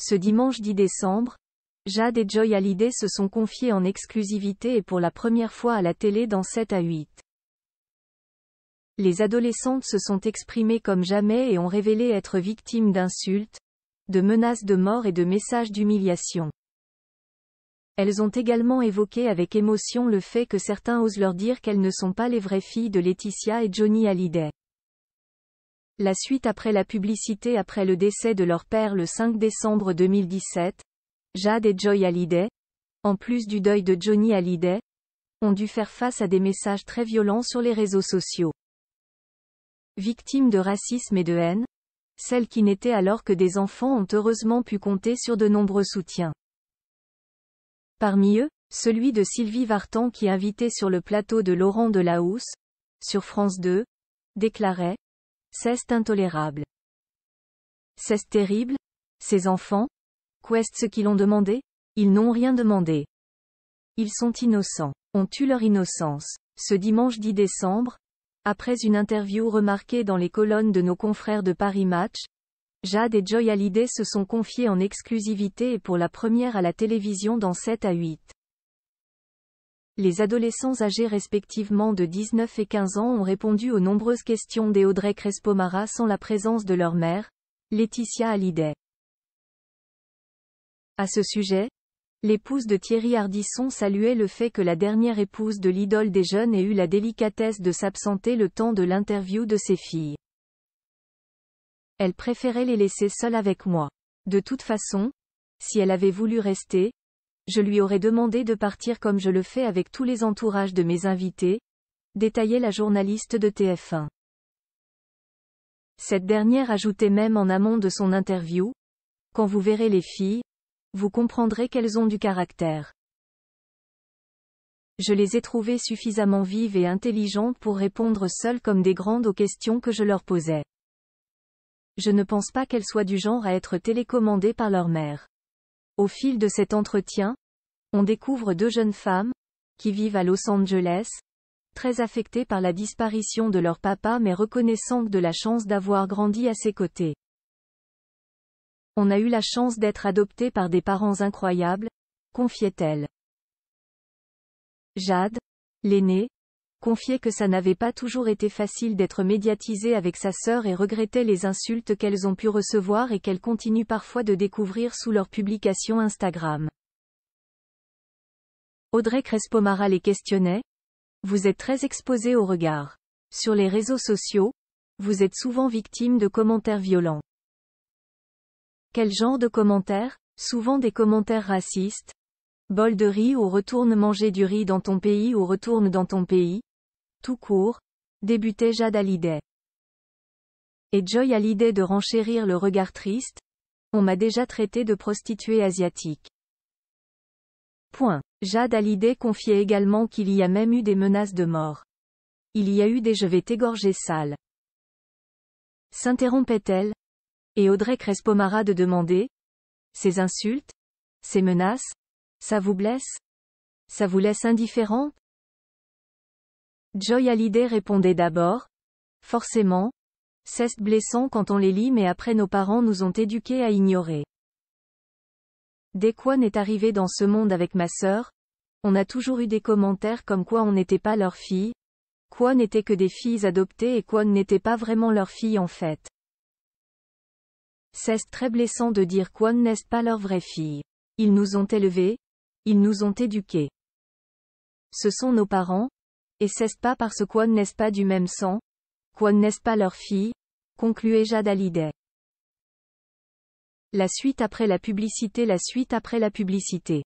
Ce dimanche 10 décembre, Jade et Joy Hallyday se sont confiées en exclusivité et pour la première fois à la télé dans 7 à 8. Les adolescentes se sont exprimées comme jamais et ont révélé être victimes d'insultes, de menaces de mort et de messages d'humiliation. Elles ont également évoqué avec émotion le fait que certains osent leur dire qu'elles ne sont pas les vraies filles de Laetitia et Johnny Hallyday. La suite après la publicité après le décès de leur père le 5 décembre 2017, Jade et Joy Hallyday, en plus du deuil de Johnny Hallyday, ont dû faire face à des messages très violents sur les réseaux sociaux. Victimes de racisme et de haine, celles qui n'étaient alors que des enfants ont heureusement pu compter sur de nombreux soutiens. Parmi eux, celui de Sylvie Vartan qui invitait sur le plateau de Laurent Delahousse, sur France 2, déclarait, c'est intolérable. C'est terrible Ces enfants Quest ce qu'ils ont demandé Ils n'ont rien demandé. Ils sont innocents. On tue leur innocence. Ce dimanche 10 décembre, après une interview remarquée dans les colonnes de nos confrères de Paris Match, Jade et Joy Hallyday se sont confiés en exclusivité et pour la première à la télévision dans 7 à 8. Les adolescents âgés respectivement de 19 et 15 ans ont répondu aux nombreuses questions d'Eaudrey crespo sans la présence de leur mère, Laetitia Hallyday. À ce sujet, l'épouse de Thierry Hardisson saluait le fait que la dernière épouse de l'idole des jeunes ait eu la délicatesse de s'absenter le temps de l'interview de ses filles. Elle préférait les laisser seules avec moi. De toute façon, si elle avait voulu rester, je lui aurais demandé de partir comme je le fais avec tous les entourages de mes invités, détaillait la journaliste de TF1. Cette dernière ajoutait même en amont de son interview, Quand vous verrez les filles, vous comprendrez qu'elles ont du caractère. Je les ai trouvées suffisamment vives et intelligentes pour répondre seules comme des grandes aux questions que je leur posais. Je ne pense pas qu'elles soient du genre à être télécommandées par leur mère. Au fil de cet entretien, on découvre deux jeunes femmes, qui vivent à Los Angeles, très affectées par la disparition de leur papa mais reconnaissantes de la chance d'avoir grandi à ses côtés. On a eu la chance d'être adoptées par des parents incroyables, confiait-elle. Jade, l'aînée, confiait que ça n'avait pas toujours été facile d'être médiatisée avec sa sœur et regrettait les insultes qu'elles ont pu recevoir et qu'elles continuent parfois de découvrir sous leurs publications Instagram. Audrey Crespomara les questionnait. Vous êtes très exposée au regard. Sur les réseaux sociaux, vous êtes souvent victime de commentaires violents. Quel genre de commentaires Souvent des commentaires racistes, Bol de riz ou retourne manger du riz dans ton pays ou retourne dans ton pays tout court, débutait Jade Hallyday. Et Joy l'idée de renchérir le regard triste, on m'a déjà traité de prostituée asiatique. Point. Jade Hallyday confiait également qu'il y a même eu des menaces de mort. Il y a eu des je vais t'égorger sale. S'interrompait-elle Et Audrey crespo de demander Ces insultes Ces menaces Ça vous blesse Ça vous laisse indifférent Joy Hallyday répondait d'abord. Forcément. C'est blessant quand on les lit mais après nos parents nous ont éduqués à ignorer. Dès quoi n'est arrivé dans ce monde avec ma sœur. On a toujours eu des commentaires comme quoi on n'était pas leur fille. Quoi n'était que des filles adoptées et quoi n'était pas vraiment leur fille en fait. C'est très blessant de dire quoi n'est pas leur vraie fille. Ils nous ont élevés. Ils nous ont éduqués. Ce sont nos parents, et cest pas parce qu'on n'est pas du même sang Qu'on n'est pas leur fille concluait Jade La suite après la publicité La suite après la publicité